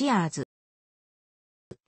シアーズ。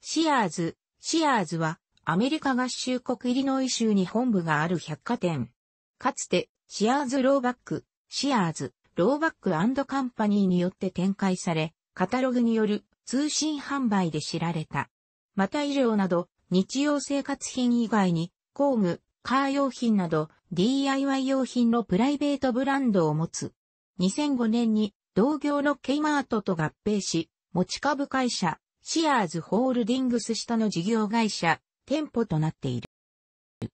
シアーズ、シアーズは、アメリカ合衆国イリノイ州に本部がある百貨店。かつて、シアーズローバック、シアーズ、ローバックカンパニーによって展開され、カタログによる通信販売で知られた。また医療など、日用生活品以外に、工具、カー用品など、DIY 用品のプライベートブランドを持つ。2005年に同業のケイマートと合併し、持ち株会社、シアーズホールディングス下の事業会社、店舗となっている。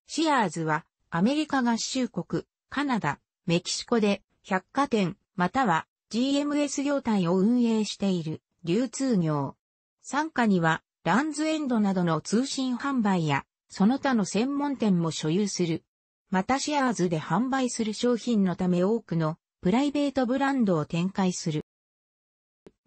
シアーズは、アメリカ合衆国、カナダ、メキシコで、百貨店、または GMS 業態を運営している、流通業。傘下には、ランズエンドなどの通信販売や、その他の専門店も所有する。またシアーズで販売する商品のため多くのプライベートブランドを展開する。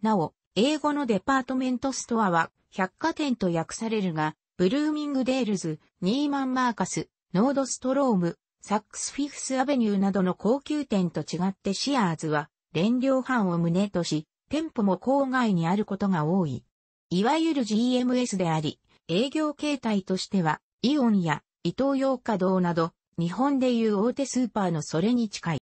なお、英語のデパートメントストアは百貨店と訳されるが、ブルーミングデールズ、ニーマンマーカス、ノードストローム、サックスフィフスアベニューなどの高級店と違ってシアーズは、連量販を旨とし、店舗も郊外にあることが多い。いわゆる GMS であり、営業形態としては、イオンやイトーヨーカドーなど、日本でいう大手スーパーのそれに近い。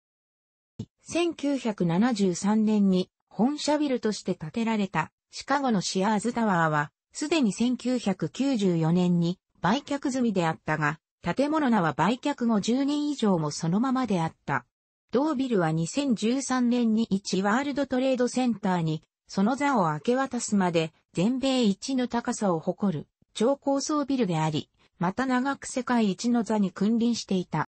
1973年に本社ビルとして建てられたシカゴのシアーズタワーは、すでに1994年に売却済みであったが、建物名は売却後10年以上もそのままであった。同ビルは2013年に1ワールドトレードセンターに、その座を明け渡すまで全米一の高さを誇る超高層ビルであり、また長く世界一の座に君臨していた。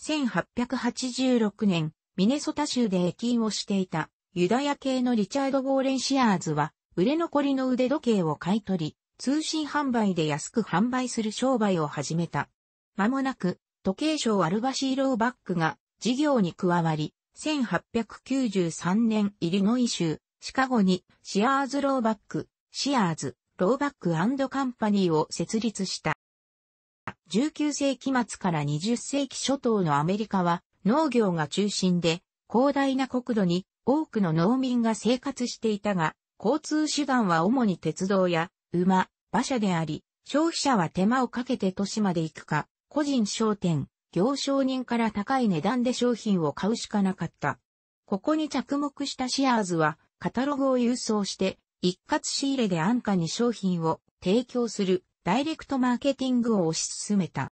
1886年、ミネソタ州で駅員をしていたユダヤ系のリチャード・ボーレン・シアーズは、売れ残りの腕時計を買い取り、通信販売で安く販売する商売を始めた。間もなく、時計商アルバシー・ローバックが事業に加わり、1893年イリノイ州、シカゴにシアーズ・ローバック、シアーズ、ローバックカンパニーを設立した。19世紀末から20世紀初頭のアメリカは農業が中心で広大な国土に多くの農民が生活していたが、交通手段は主に鉄道や馬、馬車であり、消費者は手間をかけて都市まで行くか、個人商店、行商人から高い値段で商品を買うしかなかった。ここに着目したシアーズは、カタログを郵送して、一括仕入れで安価に商品を提供するダイレクトマーケティングを推し進めた。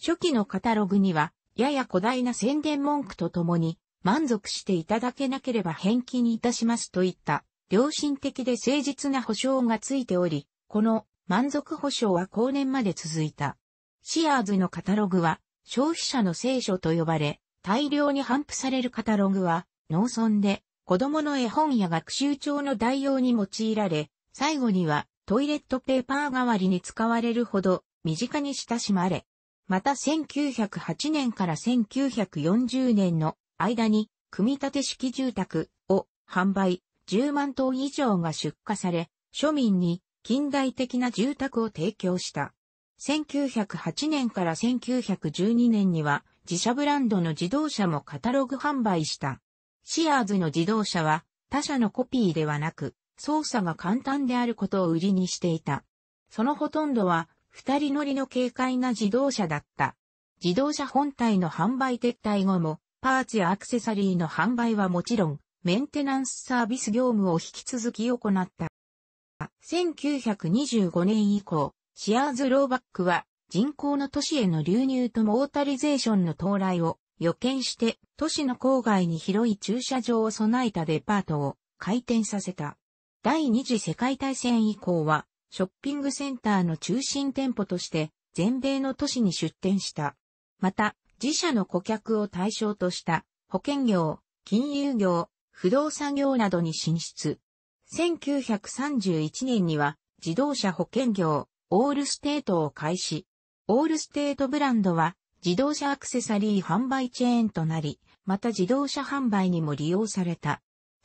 初期のカタログには、やや古代な宣伝文句とともに、満足していただけなければ返金いたしますといった良心的で誠実な保証がついており、この満足保証は後年まで続いた。シアーズのカタログは消費者の聖書と呼ばれ、大量に頒布されるカタログは農村で子供の絵本や学習帳の代用に用いられ、最後にはトイレットペーパー代わりに使われるほど身近に親しまれ、また1908年から1940年の間に、組み立て式住宅を販売、10万棟以上が出荷され、庶民に近代的な住宅を提供した。1908年から1912年には自社ブランドの自動車もカタログ販売した。シアーズの自動車は他社のコピーではなく操作が簡単であることを売りにしていた。そのほとんどは二人乗りの軽快な自動車だった。自動車本体の販売撤退後もパーツやアクセサリーの販売はもちろん、メンテナンスサービス業務を引き続き行った。1925年以降、シアーズ・ローバックは人口の都市への流入とモータリゼーションの到来を予見して都市の郊外に広い駐車場を備えたデパートを開店させた。第二次世界大戦以降はショッピングセンターの中心店舗として全米の都市に出店した。また、自社の顧客を対象とした保険業、金融業、不動産業などに進出。1931年には自動車保険業、オールステートを開始。オールステートブランドは自動車アクセサリー販売チェーンとなり、また自動車販売にも利用された。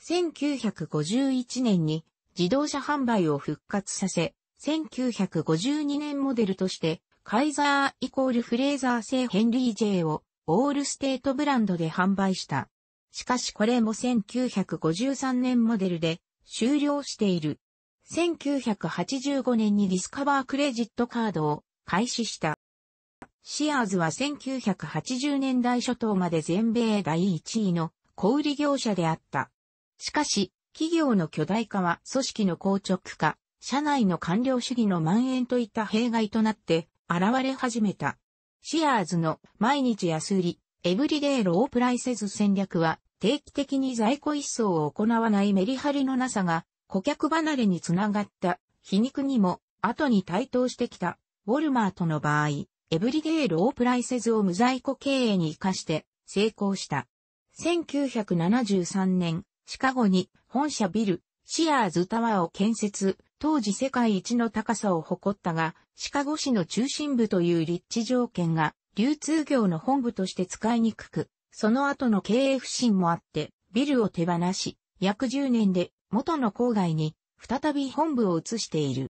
1951年に自動車販売を復活させ、1952年モデルとしてカイザーイコールフレーザー製ヘンリー J をオールステートブランドで販売した。しかしこれも1953年モデルで終了している。1985年にディスカバークレジットカードを開始した。シアーズは1980年代初頭まで全米第1位の小売業者であった。しかし、企業の巨大化は組織の硬直化、社内の官僚主義の蔓延といった弊害となって、現れ始めた。シアーズの毎日安売り、エブリデイロープライセズ戦略は、定期的に在庫一掃を行わないメリハリのなさが、顧客離れにつながった皮肉にも、後に台頭してきた、ウォルマートの場合、エブリデイロープライセズを無在庫経営に活かして成功した。1973年、シカゴに本社ビル、シアーズタワーを建設、当時世界一の高さを誇ったが、シカゴ市の中心部という立地条件が、流通業の本部として使いにくく、その後の経営不振もあって、ビルを手放し、約10年で元の郊外に再び本部を移している。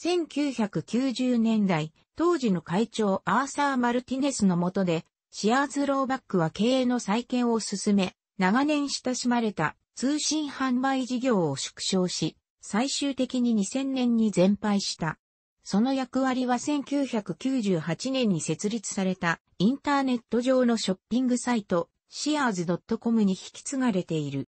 1990年代、当時の会長アーサー・マルティネスの下で、シアーズ・ローバックは経営の再建を進め、長年親しまれた通信販売事業を縮小し、最終的に2000年に全廃した。その役割は1998年に設立されたインターネット上のショッピングサイト、シアーズ .com に引き継がれている。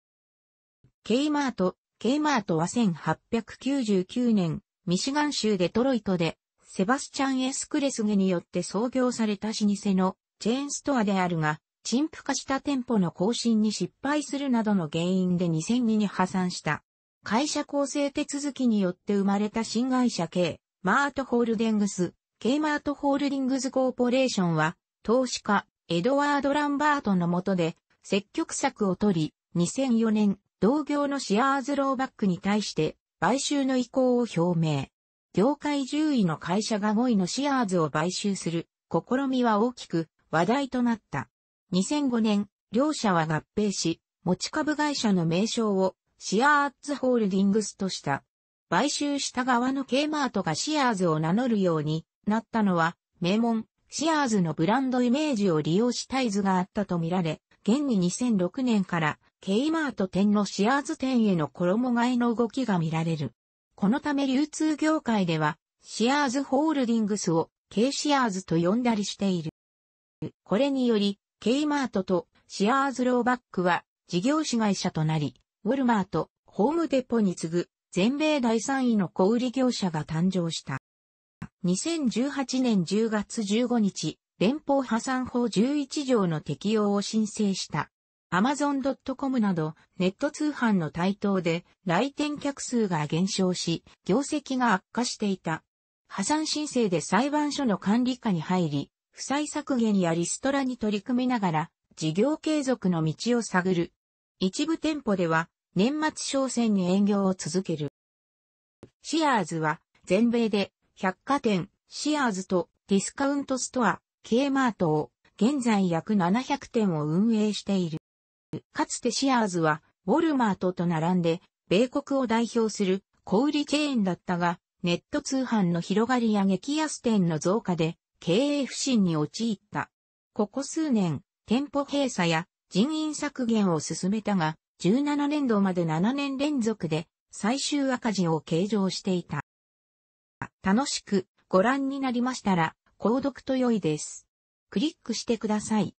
ケイマート、ケイマートは1899年、ミシガン州デトロイトで、セバスチャン・エスクレスゲによって創業された老舗のチェーンストアであるが、陳腐化した店舗の更新に失敗するなどの原因で2002に破産した。会社構成手続きによって生まれた新会社 K、マートホールディングス、K マートホールディングスコーポレーションは、投資家、エドワード・ランバートの下で、積極策を取り、2004年、同業のシアーズ・ローバックに対して、買収の意向を表明。業界10位の会社が5位のシアーズを買収する試みは大きく話題となった。2005年、両社は合併し、持ち株会社の名称をシアーッツホールディングスとした。買収した側の K マートがシアーズを名乗るようになったのは、名門、シアーズのブランドイメージを利用した図があったとみられ、現に2006年から K マート店のシアーズ店への衣替えの動きが見られる。このため流通業界では、シアーズホールディングスを K シアーズと呼んだりしている。これにより、K マートとシアーズローバックは事業子会社となり、ウォルマート、ホームデポに次ぐ全米第3位の小売業者が誕生した。2018年10月15日、連邦破産法11条の適用を申請した。Amazon.com などネット通販の台頭で来店客数が減少し、業績が悪化していた。破産申請で裁判所の管理下に入り、負債削減やリストラに取り組みながら、事業継続の道を探る。一部店舗では年末商戦に営業を続ける。シアーズは全米で百貨店、シアーズとディスカウントストア、K マートを現在約700店を運営している。かつてシアーズはウォルマートと並んで米国を代表する小売チェーンだったが、ネット通販の広がりや激安店の増加で経営不振に陥った。ここ数年、店舗閉鎖や人員削減を進めたが、17年度まで7年連続で最終赤字を計上していた。楽しくご覧になりましたら、購読と良いです。クリックしてください。